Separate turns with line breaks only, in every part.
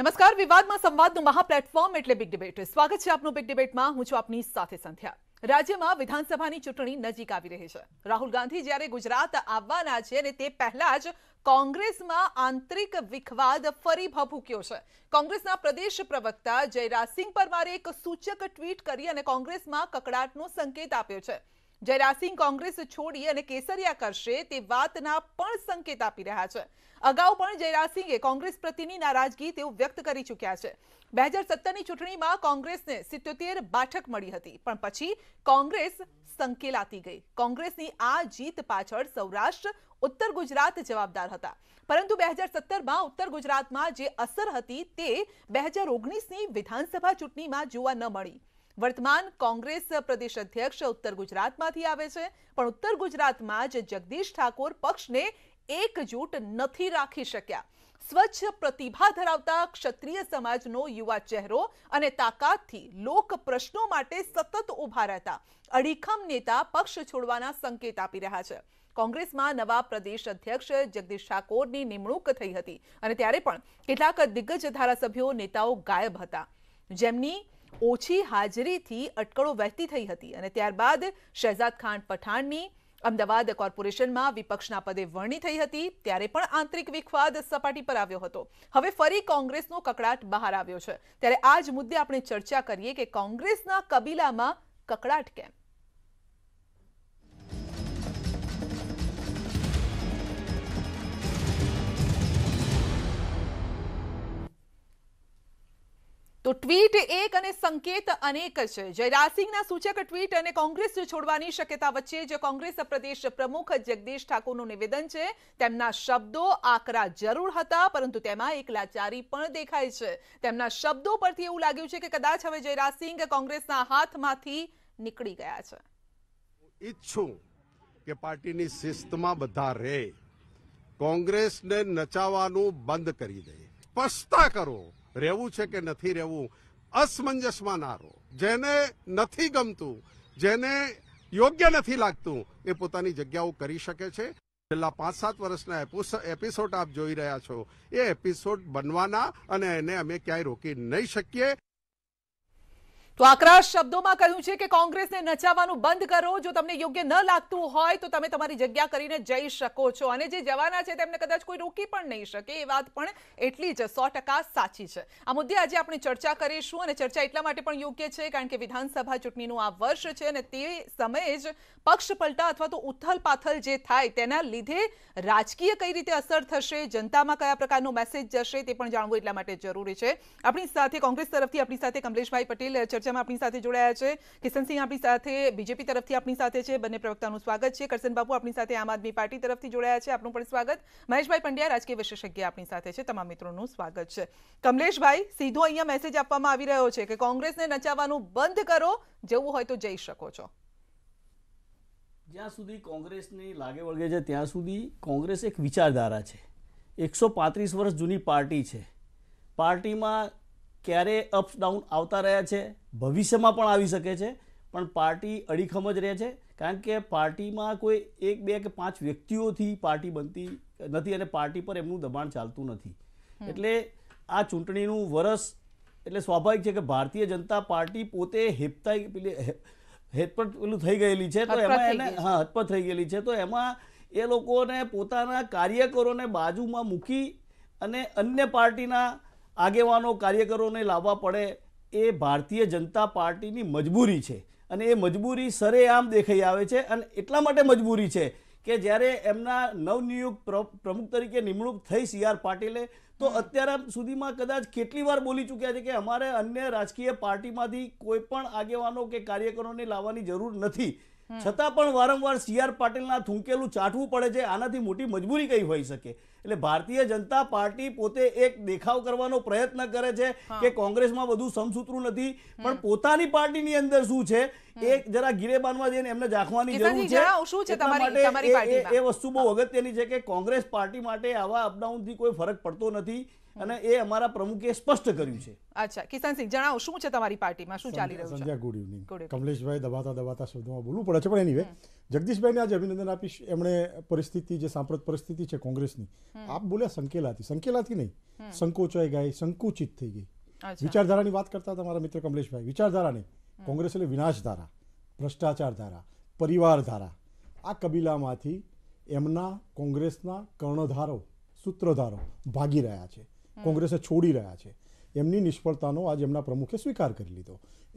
नमस्कार विवादमा संवाद નું મહા પ્લેટફોર્મ એટલે બિગ ડિબેટ ટુ સ્વાગત છે આપનો બિગ ડિબેટ માં હું છું આપની સાથે સંધ્યા રાજ્યમાં વિધાનસભાની ચૂંટણી નજીક આવી રહી છે રાહુલ ગાંધી જ્યારે ગુજરાત આવવાના છે અને તે પહેલા જ કોંગ્રેસમાં આંતરિક વિખવાદ ફરી ભભૂક્યો છે કોંગ્રેસના પ્રદેશ પ્રવક્તા જયરાજ Singh પર વાર એક સૂચક ટ્વીટ કરી અને કોંગ્રેસમાં કકળાટનો સંકેત આપ્યો છે जयरासिंह कांग्रेस छोड़ी અને કેસરીયા કરશે તે વાતના પણ સંકેત આપી રહ્યા છે અગાઉ પણ જયરાसिंह એ કોંગ્રેસ પ્રતિની નારાજગી તે વ્યક્ત કરી ચૂક્યા છે 2017 ની ચૂંટણીમાં કોંગ્રેસને 77 ભાટક મળી હતી પણ પછી કોંગ્રેસ સંકેલાતી ગઈ કોંગ્રેસની આ જીત પાછળ સૌરાષ્ટ્ર ઉત્તર ગુજરાત જવાબદાર હતા પરંતુ 2017 માં ઉત્તર ગુજરાતમાં જે અસર હતી તે 2019 ની વિધાનસભા ચૂંટણીમાં જોવા ન મળી વર્તમાન કોંગ્રેસ પ્રદેશ અધ્યક્ષ ઉત્તર ગુજરાતમાંથી આવે છે પણ ઉત્તર ગુજરાતમાં જ જગદીશ ઠાકોર પક્ષને એકજૂટ નથી રાખી શક્યા સ્વચ્છ પ્રતિભા ધરાવતા ક્ષત્રિય સમાજનો યુવા ચહેરો અને તાકાતથી લોકપ્રશ્નો માટે સતત ઉભા રહેતા અડીખમ નેતા પક્ષ છોડવાના સંકેત આપી રહ્યા છે કોંગ્રેસમાં નવા પ્રદેશ અધ્યક્ષ જગદીશ ઠાકોરની નિમણૂક થઈ હતી અને ત્યારે પણ કેટલાક દિગ્ગજધારા સભ્યો નેતાઓ ગાયબ હતા જેમની ઓછી હાજરીથી અટકળો વ્યક્તિ થઈ હતી અને ત્યારબાદ શેhzad khan પઠાણની અમદાવાદ કોર્પોરેશનમાં વિપક્ષના પદે વર્ણી થઈ હતી ત્યારે પણ આંતરિક વિખવાદ સપાટી પર આવ્યો હતો હવે ફરી કોંગ્રેસનો કકળાટ બહાર આવ્યો છે ત્યારે આજ મુદ્દે આપણે ચર્ચા કરીએ કે કોંગ્રેસના કબીલામાં કકળાટ કે તો ટ્વીટ એક અને સંકેત અનેક છે જયરાજસિંહના સૂચક ટ્વીટ અને કોંગ્રેસ છોડવાની શક્યતા વચ્ચે જે કોંગ્રેસ પ્રદેશ પ્રમુખ જગદીશ ઠાકોરનું નિવેદન છે તેમના શબ્દો આકરા જરૂર હતા પરંતુ તેમાં એક લાચારી પણ દેખાય છે તેમના શબ્દો પરથી એવું લાગ્યું છે કે કદાચ હવે જયરાજસિંહ કોંગ્રેસના હાથમાંથી નીકળી ગયા છે
ઈચ્છું કે પાર્ટીની શિસ્તમાં બધા રહે કોંગ્રેસને નચાવવાનું બંધ કરી દે સ્પષ્ટતા કરો રહેવું છે કે નથી રહેવું અસમંજસમાં ના રહો જેને નથી ગમતું જેને યોગ્ય નથી લાગતું એ પોતાની જગ્યાઓ કરી શકે છે છેલ્લા પાંચ સાત વર્ષના એપિસોડ આપ જોઈ રહ્યા છો એ
એપિસોડ બનવાના અને એને અમે ક્યાંય રોકી નહીં શકીએ તો આકરા શબ્દોમાં કહું છું કે કોંગ્રેસને નચાવવાનું બંધ કરો જો તમને યોગ્ય ન લાગતું હોય તો તમે તમારી જગ્યા કરીને જઈ શકો છો અને જે જવાના છે તે તમને કદાચ કોઈ રોકી પણ નઈ શકે એ વાત પણ એટલી જ 100% સાચી છે આ મુદ્દે આજે આપણે ચર્ચા કરીશું અને ચર્ચા એટલા માટે પણ યોગ્ય છે કારણ કે વિધાનસભા ચૂંટણીનું આ વર્ષ છે અને તે સમયે જ પક્ષ પલટા અથવા તો ઉથલપાથલ જે થાય તેના લીધે રાજકીય કઈ રીતે અસર થશે જનતામાં કયા પ્રકારનો મેસેજ જશે તે પણ જાણવું એટલા માટે જરૂરી છે આપણી સાથે કોંગ્રેસ તરફથી આપની સાથે કમલેશભાઈ પટેલ અર્ચાર્ય કિશન આપણી સાથે જોડાયા છે કિશનસિંહ આપણી સાથે બીજેપી તરફથી આપણી સાથે છે બંને પ્રવક્તાનું સ્વાગત છે કરસન આપણી સાથે આમ આદમી પાર્ટી તરફથી જોડાયા છે આપનું પણ સ્વાગત મહેશભાઈ પંડ્યા રાજકીય વિશેષજ્ઞ આપણી સાથે છે તમામ મિત્રોનું સ્વાગત છે કમલેશભાઈ સીધો અહીંયા મેસેજ આપવામાં આવી રહ્યો છે કે કોંગ્રેસને નચાવવાનું બંધ કરો જવું હોય તો જઈ શકો છો
જ્યાં સુધી કોંગ્રેસની લાગે વળગે છે ત્યાં સુધી કોંગ્રેસ એક વિચારધારા છે એકસો પાંત્રીસ વર્ષ જૂની પાર્ટી છે પાર્ટીમાં ક્યારે અપ્સ ડાઉન આવતા રહ્યા છે ભવિષ્યમાં પણ આવી શકે છે પણ પાર્ટી અડીખમ જ રહે છે કારણ કે પાર્ટીમાં કોઈ એક બે કે પાંચ વ્યક્તિઓથી પાર્ટી બનતી નથી અને પાર્ટી પર એમનું દબાણ ચાલતું નથી એટલે આ ચૂંટણીનું વરસ એટલે સ્વાભાવિક છે કે ભારતીય જનતા પાર્ટી પોતે હેપતાઈ પેલી હેતપત પેલું થઈ ગયેલી છે તો એમાં એને હા હતપત થઈ ગયેલી છે તો એમાં એ લોકોને પોતાના કાર્યકરોને બાજુમાં મૂકી અને અન્ય પાર્ટીના આગેવાનો કાર્યકરોને લાવવા પડે એ ભારતીય જનતા પાર્ટીની મજબૂરી છે અને એ મજબૂરી સરેઆમ દેખાઈ આવે છે અને એટલા માટે મજબૂરી છે કે જ્યારે એમના નવનિયુક્ત પ્રમુખ તરીકે નિમણૂક થઈ સી આર પાટીલે તો અત્યાર સુધીમાં કદાચ કેટલી વાર બોલી ચૂક્યા છે કે અમારે અન્ય રાજકીય પાર્ટીમાંથી કોઈ પણ આગેવાનો કે કાર્યકરોને લાવવાની જરૂર નથી છતાં પણ વારંવાર સી આર પાટીલના થૂંકેલું ચાટવું પડે છે આનાથી મોટી મજબૂરી કઈ હોઈ શકે એટલે ભારતીય જનતા પાર્ટી પોતે એક દેખાવ કરવાનો પ્રયત્ન કરે છે કે કોંગ્રેસમાં બધું સમસૂત્રું નથી પણ પોતાની પાર્ટીની અંદર શું છે એ જરા ગીરે બાંધવા જઈને એમને જાખવાની જરૂર છે માટે એ વસ્તુ બહુ અગત્યની છે કે કોંગ્રેસ પાર્ટી માટે આવા અપડાઉનથી કોઈ ફરક પડતો નથી અને એ અમારા પ્રમુખે સ્પષ્ટ કર્યું છે
અચ્છા કિશનસિંહ જણાવો શું છે તમારી પાર્ટીમાં શું ચાલી રહ્યું છે સંધ્યા
ગુડ ઇવનિંગ કમલેશભાઈ દબાતા દબાતા શબ્દોમાં બોલવું પડે છે પણ એની વે જગદીશભાઈને આજે અભિનંદન આપીશ એમણે પરિસ્થિતિ જે સાંપ્રત પરિસ્થિતિ છે કોંગ્રેસની આપ બોલ્યા સંકેલાથી સંકેલાથી નહીં સંકોચાઈ ગઈ સંકુચિત થઈ ગઈ વિચારધારાની વાત કરતા તમારા મિત્ર કમલેશભાઈ વિચારધારા નહીં કોંગ્રેસ એટલે વિનાશધારા ભ્રષ્ટાચાર ધારા પરિવાર ધારા આ કબીલામાંથી એમના કોંગ્રેસના કર્ણધારો સૂત્રધારો ભાગી રહ્યા છે કોંગ્રેસે છોડી રહ્યા છે એમની નિષ્ફળતાનો આજ એમના પ્રમુખે સ્વીકાર કરી લીધો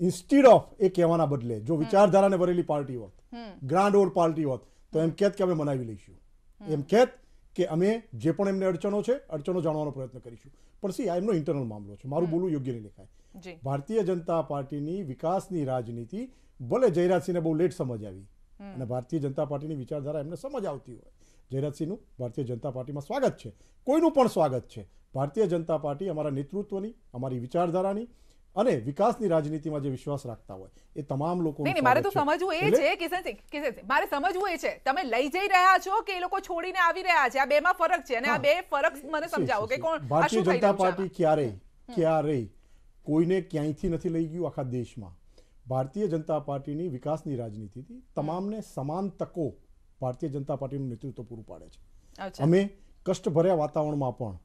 ઇન્સ્ટીડ ઓફ એ કહેવાના બદલે જો વિચારધારાને ભરેલી પાર્ટી હોત ગ્રાન્ડ ઓલ્ડ પાર્ટી હોત તો એમ કહેત કે અમે મનાવી લઈશું એમ કહેત કે અમે જે પણ એમને અડચણો છે અડચણો જાણવાનો પ્રયત્ન કરીશું પણ સી આ એમનો ઇન્ટરનલ મામલો છે મારું બોલવું યોગ્ય નહીં લેખાય ભારતીય જનતા પાર્ટીની વિકાસની રાજનીતિ ભલે જયરાજસિંહને બહુ લેટ સમજ આવી અને ભારતીય જનતા પાર્ટીની વિચારધારા એમને સમજ આવતી હોય જયરાજસિંહનું ભારતીય જનતા પાર્ટીમાં સ્વાગત છે કોઈનું પણ સ્વાગત છે ભારતીય જનતા પાર્ટી અમારા નેતૃત્વની અમારી વિચારધારાની અને વિકાસની રાજનીતિમાં જે વિશ્વાસ રાખતા હોય એ તમામ લોકો મારે તો સમજવું એ છે
કિશનસિંહ મારે સમજવું એ છે તમે લઈ જઈ રહ્યા છો કે એ લોકો છોડીને આવી રહ્યા છે આ બે માં ફરક છે અને આ બે ફરક મને સમજાવો કે કોણ ભારતીય જનતા પાર્ટી
ક્યારેય ક્યારેય કોઈને ક્યાંયથી નથી લઈ ગયું આખા દેશમાં ભારતીય જનતા પાર્ટીની વિકાસની રાજનીતિથી તમામને સમાન તકો ભારતીય જનતા પાર્ટીનું નેતૃત્વ પૂરું પાડે
છે અમે
કષ્ટભર્યા વાતાવરણમાં પણ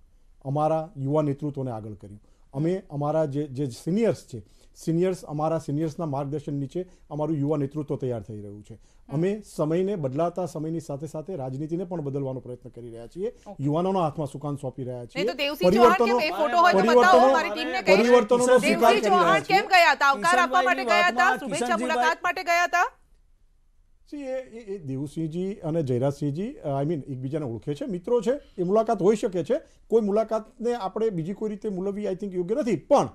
અમારા યુવા નેતૃત્વને આગળ કર્યું અમે અમારા જે જે સિનિયર્સ છે સિનિયર્સ અમારા સિનિયર્સના માર્ગદર્શન નીચે અમારું યુવા નેતૃત્વ તૈયાર થઈ રહ્યું છે અમે સમયને બદલાતા સમયની સાથે સાથે રાજનીતિને પણ બદલવાનો પ્રયત્ન કરી રહ્યા છીએ યુવાનોના હાથમાં સુકાન સોંપી રહ્યા છીએ પરિવર્તનો પરિવર્તનોનો સ્વીકાર કરી રહ્યા છીએ કેમ
ગયા હતા આવકાર આપવા માટે ગયા હતા શુભેચ્છા મુલાકાત માટે ગયા હતા એ એ
દેવસિંહજી અને જયરાજસિંહજી આઈ મીન એકબીજાને ઓળખે છે મિત્રો છે એ મુલાકાત હોઈ શકે છે કોઈ મુલાકાતને આપણે બીજી કોઈ રીતે મુલવવી આઈ થિંક યોગ્ય નથી પણ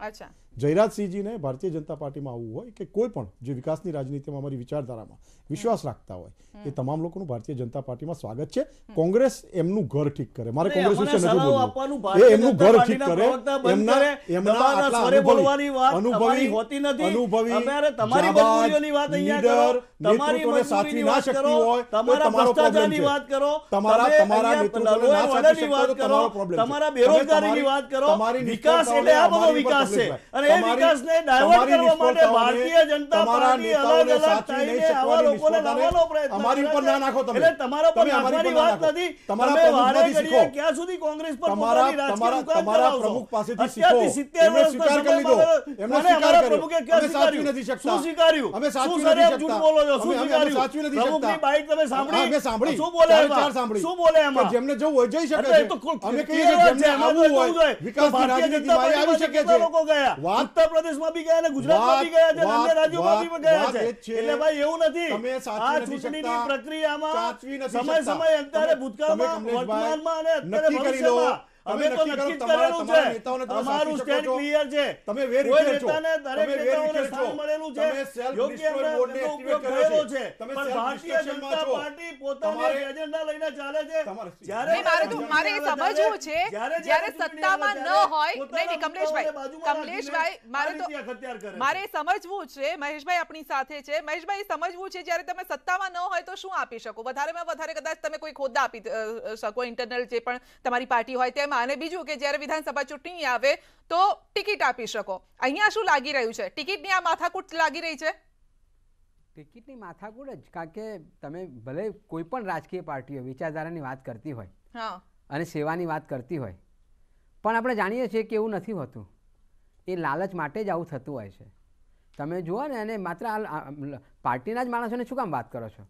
જયરાજસિંહજીને ભારતીય જનતા પાર્ટીમાં આવવું હોય કે કોઈ પણ જે વિકાસની રાજનીતિમાં અમારી વિચારધારામાં વિશ્વાસ રાખતા હોય એ તમામ લોકોનું ભારતીય જનતા પાર્ટીમાં સ્વાગત છે કોંગ્રેસ એમનું ઘર ઠીક કરે મારે કોંગ્રેસ વિશે નથી બોલવું એ એમનું ઘર ઠીક કરે એમના એમના અનુભવી અનુભવી
તમારી બદબૂલીઓની વાત અહીંયા કરો તમારી સાચવી ના શકતી હોય તમારા ભ્રષ્ટાચારની વાત કરો તમારા તમારા નેતૃત્વને ના સાચવી શકો તમારો તમારા બેરોજગારીની વાત કરો વિકાસ એટલે આ બધો વિકાસ છે હવે વિકાસને ડાયવર્ટ કરવા માટે ભારતીય જનતા પાર્ટી અલગ અલગ થઈને આવા લોકોને લાવવાનો પ્રયત્ન અમારી ઉપર ના નાખો તમે એટલે તમારા પર નાખવાની વાત નથી તમે વારે ઘડીએ ક્યાં સુધી કોંગ્રેસ પર પોતાની રાજકીય ઉકાળ તમારા પ્રમુખ પાસેથી શીખો 70 વર્ષ સ્વીકાર કરી લીધો એમણે સ્વીકાર કર્યો પ્રમુખે ક્યાં સ્વીકાર્યું નથી શકતા શું સ્વીકાર્યું અમે સાચું નથી શકતા જૂઠ બોલો છો શું સ્વીકાર્યું સાચું નથી શકતા પ્રમુખની બાઇટ તમે સાંભળી અમે સાંભળી શું બોલે એમાં સાંભળી શું બોલે એમાં જેમને જવું હોય જઈ શકે છે અમે કહીએ છીએ જેમને આવવું હોય વિકાસની રાજનીતિમાં આવી શકે છે લોકો ગયા ઉત્તર પ્રદેશમાં બી ગયા છે ગુજરાતમાં બી ગયા છે અન્ય રાજ્યોમાં બી ગયા છે એટલે ભાઈ એવું નથી આ ની પ્રક્રિયામાં સમય સમય અંતરે ભૂતકાળમાં વર્તમાનમાં અને અત્યારે ભવિષ્યમાં અમે તો નક્કી કરેલું છે અમારું સ્ટેન્ડ ક્લિયર છે તમે વેર કોઈ નેતાને દરેક નેતાઓને સ્થાન મળેલું છે યોગ્ય બોર્ડને એક્ટિવેટ કરેલો છે પણ ભારતીય જનતા પાર્ટી પોતાનો એજન્ડા લઈને ચાલે છે જ્યારે મારે તો મારે સમજવું છે જ્યારે સત્તામાં
ન હોય નહીં કમલેશભાઈ કમલેશભાઈ મારે
તો
મારે સમજવું છે મહેશભાઈ આપણી સાથે છે મહેશભાઈ સમજવું છે જ્યારે તમે સત્તામાં ન હોય તો શું આપી શકો વધારેમાં વધારે કદાચ તમે કોઈ ખોદા આપી શકો ઇન્ટરનલ જે પણ તમારી પાર્ટી હોય તેમ વિધાનસભામાં અને બીજું કે જ્યારે વિધાનસભા ચૂંટણી આવે તો ટિકિટ આપી શકો અહીંયા શું લાગી રહ્યું છે ટિકિટની આ માથાકૂટ લાગી રહી છે
ટિકિટની માથાકૂટ જ કારણ કે તમે ભલે કોઈ પણ રાજકીય પાર્ટીઓ વિચારધારાની વાત કરતી હોય અને સેવાની વાત કરતી હોય પણ આપણે જાણીએ છીએ કે એવું નથી હોતું એ લાલચ માટે જ આવું થતું હોય છે તમે જુઓ ને અને માત્ર આ પાર્ટીના જ માણસોને શું કામ વાત કરો છો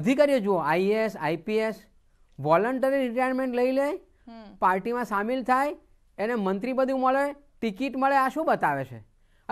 અધિકારીઓ જુઓ આઈએએસ આઈપીએસ વોલન્ટરી રિટાયરમેન્ટ લઈ લે પાર્ટીમાં સામેલ થાય એને મંત્રી બધું મળે ટિકિટ મળે આ શું બતાવે છે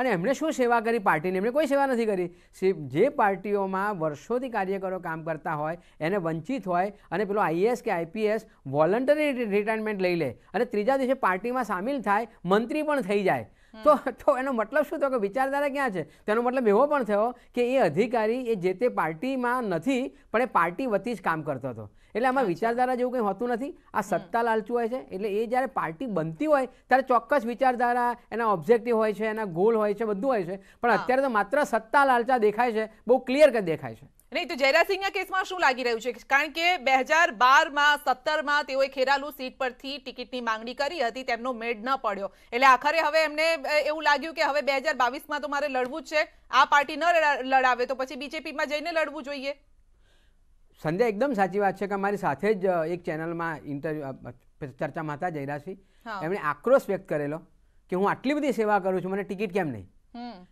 અને એમણે શું સેવા કરી પાર્ટીની એમણે કોઈ સેવા નથી કરી જે પાર્ટીઓમાં વર્ષોથી કાર્યકરો કામ કરતા હોય એને વંચિત હોય અને પેલો આઈએએસ કે આઈપીએસ વોલન્ટરી રિટાયરમેન્ટ લઈ લે અને ત્રીજા દિવસે પાર્ટીમાં સામેલ થાય મંત્રી પણ થઈ જાય તો તો એનો મતલબ શું થયો કે વિચારધારા ક્યાં છે તેનો મતલબ એવો પણ થયો કે એ અધિકારી એ જે તે પાર્ટીમાં નથી પણ એ પાર્ટી વતી જ કામ કરતો હતો એટલે આમાં વિચારધારા જેવું કંઈ હોતું નથી આ સત્તા લાલચું હોય છે એટલે એ જ્યારે પાર્ટી બનતી હોય ત્યારે ચોક્કસ વિચારધારા એના ઓબ્જેક્ટિવ હોય છે એના ગોલ હોય છે બધું હોય છે પણ અત્યારે તો માત્ર સત્તા લાલચા દેખાય છે બહુ ક્લિયર કરી દેખાય છે
નહીં તો જયરાજસિંહના કેસમાં શું લાગી રહ્યું છે કારણ કે બે હજાર બારમાં સત્તરમાં તેઓએ ખેરાલુ સીટ પરથી ટિકિટની માંગણી કરી હતી તેમનો મેળ ન પડ્યો એટલે આખરે હવે એમને એવું લાગ્યું કે હવે બે હજાર બાવીસમાં તો મારે લડવું જ છે આ પાર્ટી ન લડાવે તો પછી બીજેપીમાં જઈને લડવું જોઈએ
સંધ્યા એકદમ સાચી વાત છે કે અમારી સાથે જ એક ચેનલમાં ઇન્ટરવ્યુ ચર્ચામાં હતા જયરાજસિંહ એમણે આક્રોશ વ્યક્ત કરેલો કે હું આટલી બધી સેવા કરું છું મને ટિકિટ કેમ નહીં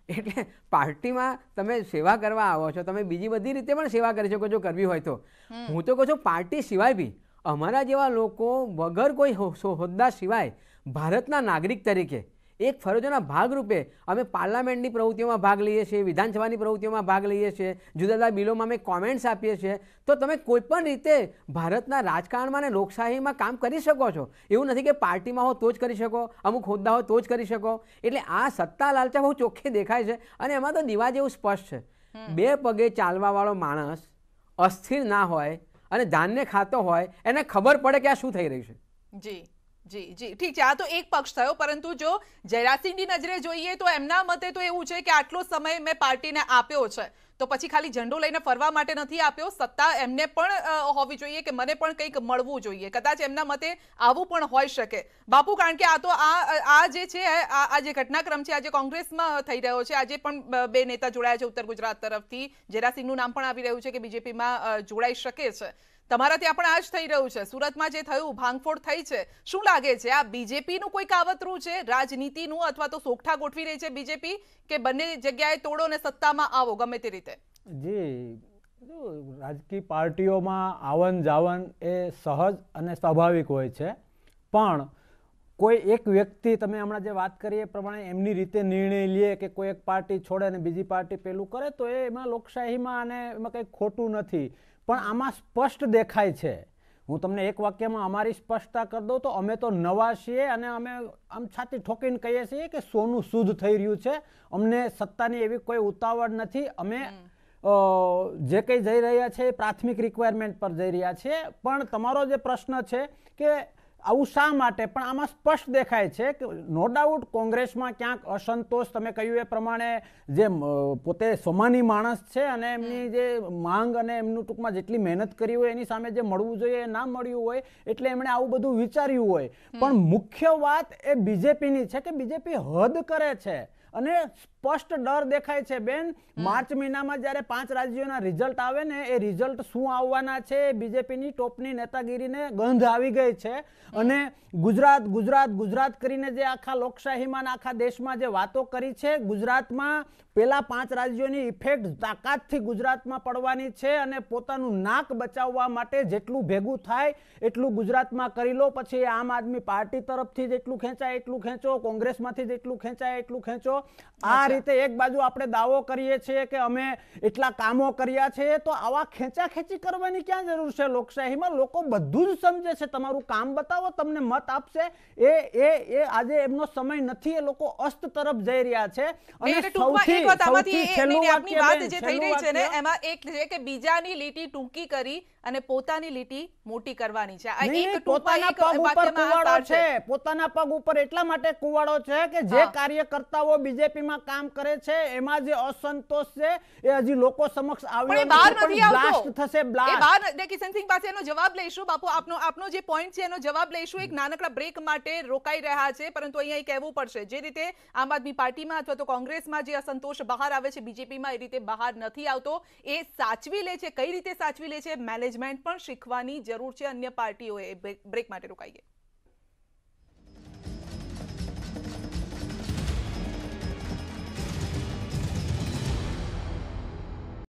એટલે પાર્ટીમાં તમે સેવા કરવા આવો છો તમે બીજી બધી રીતે પણ સેવા કરી શકો છો કરવી હોય તો હું તો કહું છું પાર્ટી સિવાય બી અમારા જેવા લોકો વગર કોઈ હોદ્દા સિવાય ભારતના નાગરિક તરીકે એક ફરજોના ભાગરૂપે અમે પાર્લામેન્ટની પ્રવૃત્તિઓમાં ભાગ લઈએ છીએ વિધાનસભાની પ્રવૃત્તિઓમાં ભાગ લઈએ છીએ જુદા જુદા બિલોમાં અમે કોમેન્ટ્સ આપીએ છીએ તો તમે કોઈપણ રીતે ભારતના રાજકારણમાં અને લોકશાહીમાં કામ કરી શકો છો એવું નથી કે પાર્ટીમાં હો તો જ કરી શકો અમુક હોદ્દા હો તો જ કરી શકો એટલે આ સત્તા લાલચા બહુ ચોખ્ખે દેખાય છે અને એમાં તો દિવા જેવું સ્પષ્ટ છે બે પગે ચાલવાવાળો માણસ અસ્થિર ના હોય અને ધાનને ખાતો હોય એને ખબર પડે કે આ શું થઈ રહ્યું
છે જી જી જી ઠીક છે આ તો એક પક્ષ થયો પરંતુ જો જયરાજસિંહની નજરે જોઈએ તો એમના મતે તો એવું છે કે આટલો સમય મેં પાર્ટીને આપ્યો છે તો પછી ખાલી ઝંડો લઈને ફરવા માટે નથી આપ્યો સત્તા એમને પણ હોવી જોઈએ કે મને પણ કંઈક મળવું જોઈએ કદાચ એમના મતે આવું પણ હોઈ શકે બાપુ કારણ કે આ તો આ આ જે છે આ જે ઘટનાક્રમ છે આજે કોંગ્રેસમાં થઈ રહ્યો છે આજે પણ બે નેતા જોડાયા છે ઉત્તર ગુજરાત તરફથી જયરાજસિંહનું નામ પણ આવી રહ્યું છે કે બીજેપીમાં જોડાઈ શકે છે તમારા ત્યાં પણ આ જ થઈ રહ્યું છે સુરતમાં જે થયું ભાંગફોડ થઈ છે શું લાગે છે આ બીજેપીનું કોઈ કાવતરું છે રાજનીતિનું અથવા તો સોગઠા ગોઠવી રહી છે બીજેપી કે બંને જગ્યાએ તોડો ને સત્તામાં આવો ગમે તે રીતે
જી રાજકીય પાર્ટીઓમાં આવન જાવન એ સહજ અને સ્વાભાવિક હોય છે પણ કોઈ એક વ્યક્તિ તમે હમણાં જે વાત કરીએ એ પ્રમાણે એમની રીતે નિર્ણય લે કે કોઈ એક પાર્ટી છોડે અને બીજી પાર્ટી પેલું કરે તો એ એમાં લોકશાહીમાં અને એમાં કંઈક ખોટું નથી પણ આમાં સ્પષ્ટ દેખાય છે હું તમને એક વાક્યમાં અમારી સ્પષ્ટતા કરી દઉં તો અમે તો નવા છીએ અને અમે આમ છાતી ઠોકીને કહીએ છીએ કે સોનું શુદ્ધ થઈ રહ્યું છે અમને સત્તાની એવી કોઈ ઉતાવળ નથી અમે જે કંઈ જઈ રહ્યા છે એ પ્રાથમિક રિક્વાયરમેન્ટ પર જઈ રહ્યા છીએ પણ તમારો જે પ્રશ્ન છે કે આવું શા માટે પણ આમાં સ્પષ્ટ દેખાય છે કે નો ડાઉટ કોંગ્રેસમાં ક્યાંક અસંતોષ તમે કહ્યું એ પ્રમાણે જે પોતે સોમાની માણસ છે અને એમની જે માંગ અને એમનું ટૂંકમાં જેટલી મહેનત કરી હોય એની સામે જે મળવું જોઈએ એ ના મળ્યું હોય એટલે એમણે આવું બધું વિચાર્યું હોય પણ મુખ્ય વાત એ બીજેપીની છે કે બીજેપી હદ કરે છે અને સ્પષ્ટ ડર દેખાય છે બેન માર્ચ મહિનામાં જ્યારે પાંચ રાજ્યોના રિઝલ્ટ આવે ને એ રિઝલ્ટ શું આવવાના છે બીજેપીની ટોપની નેતાગીરીને ગંધ આવી ગઈ છે અને ગુજરાત ગુજરાત ગુજરાત કરીને જે આખા લોકશાહીમાં આખા દેશમાં જે વાતો કરી છે ગુજરાતમાં પેલા પાંચ રાજ્યોની ઇફેક્ટ તાકાતથી ગુજરાતમાં પડવાની છે અને પોતાનું નાક બચાવવા માટે જેટલું ભેગું થાય એટલું ગુજરાતમાં કરી લો પછી આમ આદમી પાર્ટી તરફથી જેટલું ખેંચાય એટલું ખેંચો કોંગ્રેસમાંથી જેટલું ખેંચાય એટલું ખેંચો આ રીતે એક બાજુ આપણે દાવો કરીએ છીએ કે અમે એટલા કામો કર્યા છે તો આવા ખેંચા ખેંચી કરવાની ક્યાં જરૂર છે લોકશાહીમાં લોકો બધું જ સમજે છે તમારું કામ બતાવો તમને મત આપશે એ એ એ આજે એમનો સમય નથી એ લોકો અસ્ત તરફ જઈ રહ્યા છે અને સૌથી એક વાત જે થઈ રહી છે કામ કરે છે એમાં જે અસંતોષ છે એ હજી લોકો સમક્ષ આવ્યો નથી થશે
બ્લાસ્ટ પાસે એનો જવાબ લઈશું બાપુ આપનો આપનો જે પોઈન્ટ છે એનો જવાબ લઈશું એક નાનકડા બ્રેક માટે રોકાઈ રહ્યા છે પરંતુ અહીંયા કહેવું પડશે જે રીતે આમ આદમી પાર્ટીમાં અથવા તો કોંગ્રેસમાં જે અસંતોષ દોષ બહાર આવે છે બીજેપીમાં એ રીતે બહાર નથી આવતો એ સાચવી લે છે કઈ રીતે સાચવી લે છે મેનેજમેન્ટ પણ શીખવાની જરૂર છે અન્ય પાર્ટીઓએ બ્રેક માટે રોકાઈએ